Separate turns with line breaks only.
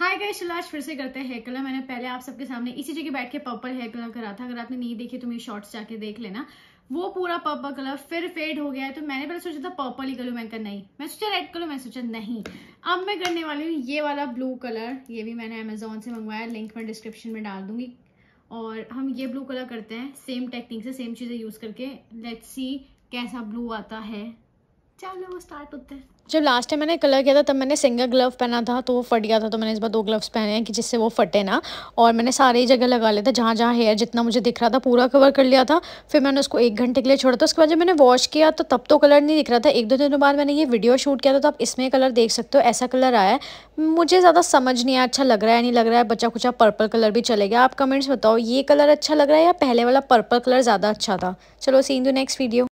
hi guys चलो आज फिर से करते हैं हेयर कलर मैंने पहले आप सबके सामने इसी जगह बैठ के पर्पल हेयर कलर करा था अगर आपने नहीं देखे तो मेरी शॉर्ट्स जाके देख लेना वो पूरा पर्पल कलर फिर फेड हो गया है तो मैंने पहले सोचा था पर्पल ही कलर मैं कर नहीं मैं सोचा रेड कलर मैंने सोचा नहीं अब मैं करने वाली हूँ ये वाला ब्लू कलर ये भी मैंने अमेजोन से मंगवाया लिंक मैं डिस्क्रिप्शन में डाल दूंगी और हम ये ब्लू कलर करते हैं सेम टेक्निक से सेम चीज़ें यूज़ करके लेट्स सी कैसा ब्लू आता है स्टार्ट होते हैं जब लास्ट टाइम मैंने कलर किया था तब मैंने सिंगल ग्लव पहना था तो वो फट गया था तो मैंने इस बार दो ग्लव्स पहने हैं कि जिससे वो फटे ना और मैंने सारी जगह लगा लिया था जहाँ जहाँ हेयर जितना मुझे दिख रहा था पूरा कवर कर लिया था फिर मैंने उसको एक घंटे के लिए छोड़ा था उसके बाद जब मैंने वॉश किया तो तब तो कलर नहीं दिख रहा था एक दो दिनों बाद मैंने ये वीडियो शूट किया था तो आप इसमें कलर देख सकते हो ऐसा कलर आया है मुझे ज़्यादा समझ नहीं आया अच्छा लग रहा है नहीं लग रहा है बच्चा कुछ पर्पल कलर भी चले गया आप कमेंट्स बताओ ये कलर अच्छा लग रहा है या पहले वाला पर्पल कलर ज़्यादा अच्छा था चलो सीन दो नेक्स्ट वीडियो